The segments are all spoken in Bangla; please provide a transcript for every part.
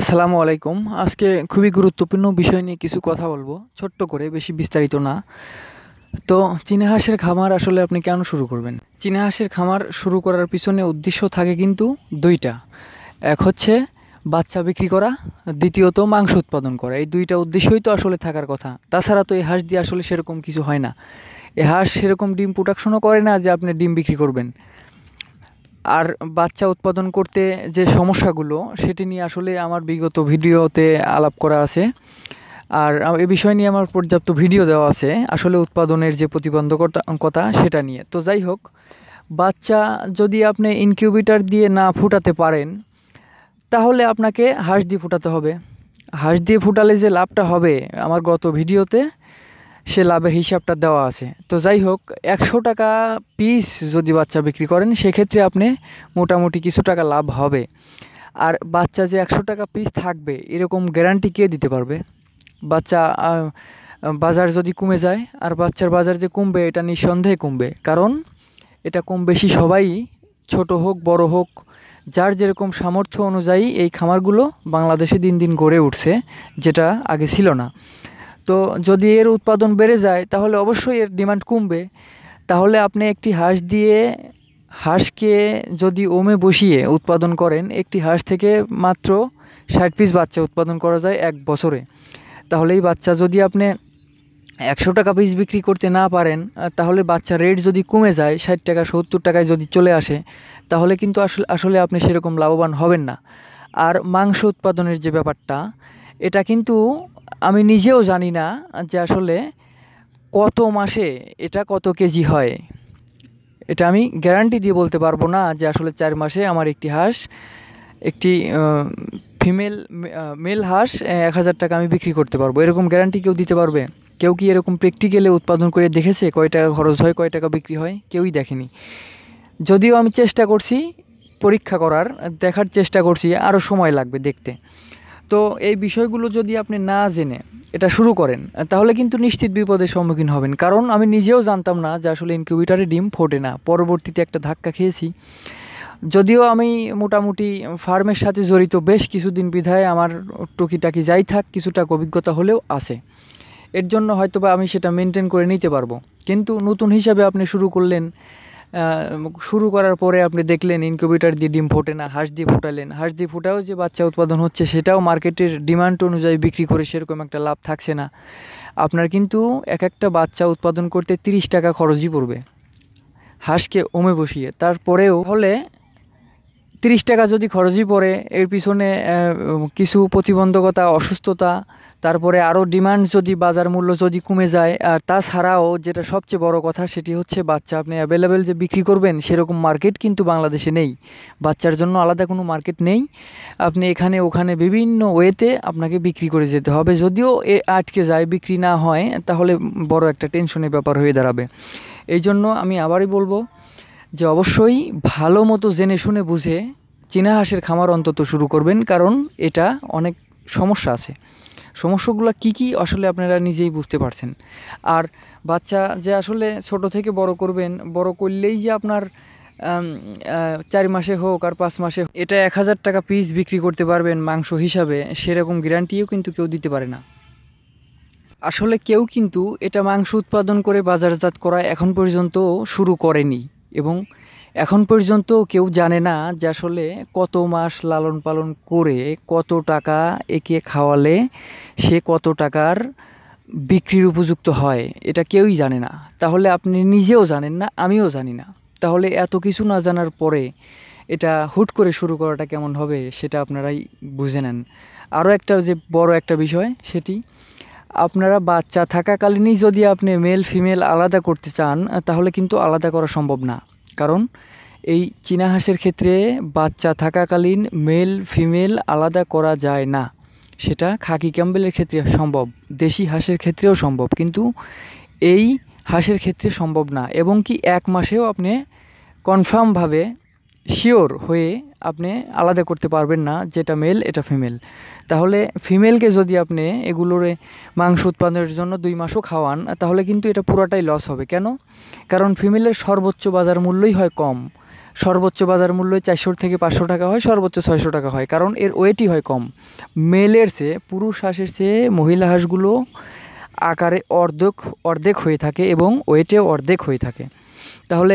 আসসালামু আলাইকুম আজকে খুবই গুরুত্বপূর্ণ বিষয় নিয়ে কিছু কথা বলবো ছোট্ট করে বেশি বিস্তারিত না তো চীনাহাঁসের খামার আসলে আপনি কেন শুরু করবেন চিনেহাঁসের খামার শুরু করার পিছনে উদ্দেশ্য থাকে কিন্তু দুইটা এক হচ্ছে বাচ্চা বিক্রি করা দ্বিতীয়ত মাংস উৎপাদন করা এই দুইটা উদ্দেশ্যই তো আসলে থাকার কথা তাছাড়া তো এই হাঁস দিয়ে আসলে সেরকম কিছু হয় না এ হাঁস সেরকম ডিম প্রোডাকশনও করে না যে আপনি ডিম বিক্রি করবেন আর বাচ্চা উৎপাদন করতে যে সমস্যাগুলো সেটি নিয়ে আসলে আমার বিগত ভিডিওতে আলাপ করা আছে আর এ বিষয় নিয়ে আমার পর্যাপ্ত ভিডিও দেওয়া আছে আসলে উৎপাদনের যে প্রতিবন্ধকতা সেটা নিয়ে তো যাই হোক বাচ্চা যদি আপনি ইনকিউবিটার দিয়ে না ফুটাতে পারেন তাহলে আপনাকে হাঁস দিয়ে ফুটাতে হবে হাঁস দিয়ে ফুটালে যে লাভটা হবে আমার গত ভিডিওতে সে লাভের হিসাবটা দেওয়া আছে তো যাই হোক একশো টাকা পিস যদি বাচ্চা বিক্রি করেন সেক্ষেত্রে আপনি মোটামুটি কিছু টাকা লাভ হবে আর বাচ্চা যে একশো টাকা পিস থাকবে এরকম গ্যারান্টি কে দিতে পারবে বাচ্চা বাজার যদি কমে যায় আর বাচ্চার বাজার যে কমবে এটা নিঃসন্দেহে কমবে কারণ এটা কম বেশি সবাই ছোট হোক বড় হোক যার যেরকম সামর্থ্য অনুযায়ী এই খামারগুলো বাংলাদেশে দিন দিন গড়ে উঠছে যেটা আগে ছিল না তো যদি এর উৎপাদন বেড়ে যায় তাহলে অবশ্যই এর ডিমান্ড কমবে তাহলে আপনি একটি হাঁস দিয়ে হাঁসকে যদি ওমে বসিয়ে উৎপাদন করেন একটি হাঁস থেকে মাত্র ষাট পিস বাচ্চা উৎপাদন করা যায় এক বছরে তাহলে এই বাচ্চা যদি আপনি একশো টাকা পিস বিক্রি করতে না পারেন তাহলে বাচ্চা রেট যদি কমে যায় ষাট টাকা সত্তর টাকায় যদি চলে আসে তাহলে কিন্তু আসলে আসলে আপনি সেরকম লাভবান হবেন না আর মাংস উৎপাদনের যে ব্যাপারটা এটা কিন্তু আমি নিজেও জানি না যে আসলে কত মাসে এটা কত কেজি হয় এটা আমি গ্যারান্টি দিয়ে বলতে পারবো না যে আসলে চার মাসে আমার একটি হাঁস একটি ফিমেল মেল হাঁস এক হাজার টাকা আমি বিক্রি করতে পারবো এরকম গ্যারান্টি কেউ দিতে পারবে কেউ কি এরকম প্র্যাকটিক্যালে উৎপাদন করে দেখেছে কয় টাকা খরচ হয় কয় টাকা বিক্রি হয় কেউই দেখেনি যদিও আমি চেষ্টা করছি পরীক্ষা করার দেখার চেষ্টা করছি আরও সময় লাগবে দেখতে তো এই বিষয়গুলো যদি আপনি না জেনে এটা শুরু করেন তাহলে কিন্তু নিশ্চিত বিপদের সম্মুখীন হবেন কারণ আমি নিজেও জানতাম না যে আসলে ইনকিউবিটারে ডিম ফোটে না পরবর্তীতে একটা ধাক্কা খেয়েছি যদিও আমি মোটামুটি ফার্মের সাথে জড়িত বেশ কিছুদিন বিধায় আমার টুকিটাকি যাই থাক কিছুটা অভিজ্ঞতা হলেও আছে এর জন্য হয়তো বা আমি সেটা মেনটেন করে নিতে পারবো কিন্তু নতুন হিসাবে আপনি শুরু করলেন শুরু করার পরে আপনি দেখলেন ইনকিউবেটার দিয়ে ডিম ফোটে না হাঁস দিয়ে ফোটালেন হাঁস দিয়ে ফোটাও যে বাচ্চা উৎপাদন হচ্ছে সেটাও মার্কেটের ডিমান্ড অনুযায়ী বিক্রি করে সেরকম একটা লাভ থাকছে না আপনার কিন্তু এক একটা বাচ্চা উৎপাদন করতে তিরিশ টাকা খরচই পড়বে হাঁসকে ওমে বসিয়ে তারপরেও হলে তিরিশ টাকা যদি খরচই পড়ে এর পিছনে কিছু প্রতিবন্ধকতা অসুস্থতা তারপরে আরও ডিমান্ড যদি বাজার মূল্য যদি কমে যায় আর তাছাড়াও যেটা সবচেয়ে বড় কথা সেটি হচ্ছে বাচ্চা আপনি অ্যাভেলেবেল যে বিক্রি করবেন সেরকম মার্কেট কিন্তু বাংলাদেশে নেই বাচ্চার জন্য আলাদা কোনো মার্কেট নেই আপনি এখানে ওখানে বিভিন্ন ওয়েতে আপনাকে বিক্রি করে যেতে হবে যদিও এ আটকে যায় বিক্রি না হয় তাহলে বড় একটা টেনশনের ব্যাপার হয়ে দাঁড়াবে এই জন্য আমি আবারই বলবো যে অবশ্যই ভালো মতো জেনে শুনে বুঝে চীনা হাঁসের খামার অন্তত শুরু করবেন কারণ এটা অনেক সমস্যা আছে সমস্যাগুলো কি কি আসলে আপনারা নিজেই বুঝতে পারছেন আর বাচ্চা যে আসলে ছোট থেকে বড় করবেন বড় করলেই যে আপনার চার মাসে হোক আর পাঁচ মাসে এটা এক হাজার টাকা পিস বিক্রি করতে পারবেন মাংস হিসাবে সেরকম গ্যারান্টিও কিন্তু কেউ দিতে পারে না আসলে কেউ কিন্তু এটা মাংস উৎপাদন করে বাজারজাত করা এখন পর্যন্ত শুরু করেনি এবং এখন পর্যন্ত কেউ জানে না যে আসলে কত মাস লালন পালন করে কত টাকা একে খাওয়ালে সে কত টাকার বিক্রির উপযুক্ত হয় এটা কেউই জানে না তাহলে আপনি নিজেও জানেন না আমিও জানি না তাহলে এত কিছু না জানার পরে এটা হুট করে শুরু করাটা কেমন হবে সেটা আপনারাই বুঝে নেন আরও একটা যে বড় একটা বিষয় সেটি আপনারা বাচ্চা থাকাকালীনই যদি আপনি মেল ফিমেল আলাদা করতে চান তাহলে কিন্তু আলাদা করা সম্ভব না কারণ এই চীনা হাঁসের ক্ষেত্রে বাচ্চা থাকাকালীন মেল ফিমেল আলাদা করা যায় না সেটা খাকি ক্যাম্বেলের ক্ষেত্রে সম্ভব দেশি হাঁসের ক্ষেত্রেও সম্ভব কিন্তু এই হাঁসের ক্ষেত্রে সম্ভব না এবং কি এক মাসেও আপনি কনফার্মভাবে শিওর হয়ে আপনি আলাদা করতে পারবেন না যেটা মেল এটা ফিমেল তাহলে ফিমেলকে যদি আপনি এগুলোর মাংস উৎপাদনের জন্য দুই মাসও খাওয়ান তাহলে কিন্তু এটা পুরোটাই লস হবে কেন কারণ ফিমেলের সর্বোচ্চ বাজার মূল্যই হয় কম সর্বোচ্চ বাজার মূল্য চারশো থেকে পাঁচশো টাকা হয় সর্বোচ্চ ছয়শো টাকা হয় কারণ এর ওয়েটই হয় কম মেলের চেয়ে পুরুষ হাঁসের চেয়ে মহিলা হাঁসগুলো আকারে অর্ধেক অর্ধেক হয়ে থাকে এবং ওয়েটে অর্ধেক হয়ে থাকে তাহলে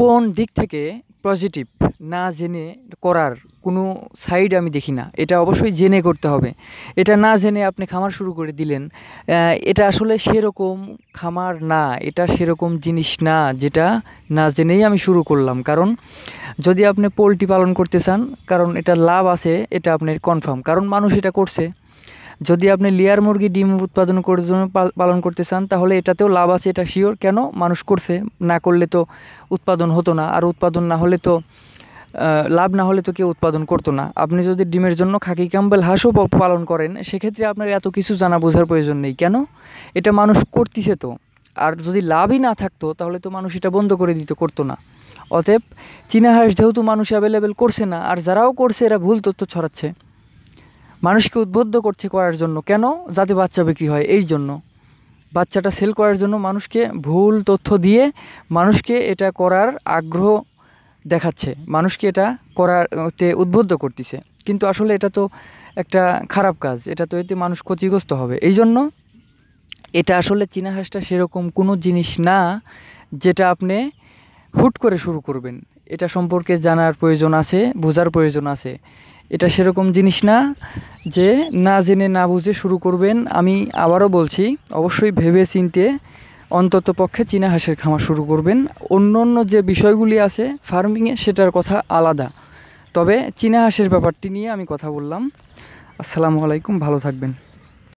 কোন দিক থেকে পজিটিভ না জেনে করার কোনো সাইড আমি দেখি না এটা অবশ্যই জেনে করতে হবে এটা না জেনে আপনি খামার শুরু করে দিলেন এটা আসলে সেরকম খামার না এটা সেরকম জিনিস না যেটা না জেনেই আমি শুরু করলাম কারণ যদি আপনি পোলট্রি পালন করতে চান কারণ এটা লাভ আছে এটা আপনি কনফার্ম কারণ মানুষ এটা করছে যদি আপনি লেয়ার মুরগি ডিম উৎপাদন করার জন্য পালন করতে চান তাহলে এটাতেও লাভ আছে এটা শিওর কেন মানুষ করছে না করলে তো উৎপাদন হতো না আর উৎপাদন না হলে তো লাভ না হলে তো কেউ উৎপাদন করতো না আপনি যদি ডিমের জন্য খাকি ক্যাম্বেল হাঁসও পালন করেন সেক্ষেত্রে আপনার এত কিছু জানা বোঝার প্রয়োজন নেই কেন এটা মানুষ করতেছে তো আর যদি লাভই না থাকতো তাহলে তো মানুষ এটা বন্ধ করে দিতে করতো না অতএব চীনা হাঁস যেহেতু মানুষ অ্যাভেলেবেল করছে না আর যারাও করছে এরা ভুল তথ্য ছড়াচ্ছে মানুষকে উদ্বুদ্ধ করছে করার জন্য কেন যাতে বাচ্চা বিক্রি হয় এই জন্য বাচ্চাটা সেল করার জন্য মানুষকে ভুল তথ্য দিয়ে মানুষকে এটা করার আগ্রহ দেখাচ্ছে মানুষকে এটা করার তে উদ্বুদ্ধ করতেছে কিন্তু আসলে এটা তো একটা খারাপ কাজ এটা তো এতে মানুষ ক্ষতিগ্রস্ত হবে এই জন্য এটা আসলে চীনা হাঁসটা সেরকম কোনো জিনিস না যেটা আপনি হুট করে শুরু করবেন এটা সম্পর্কে জানার প্রয়োজন আছে বোঝার প্রয়োজন আছে এটা সেরকম জিনিস না যে না জেনে না বুঝে শুরু করবেন আমি আবারও বলছি অবশ্যই ভেবে চিনতে অন্তত পক্ষে চীনা হাঁসের খামার শুরু করবেন অন্য অন্য যে বিষয়গুলি আছে ফার্মিংয়ে সেটার কথা আলাদা তবে চীনা হাঁসের ব্যাপারটি নিয়ে আমি কথা বললাম আসসালামু আলাইকুম ভালো থাকবেন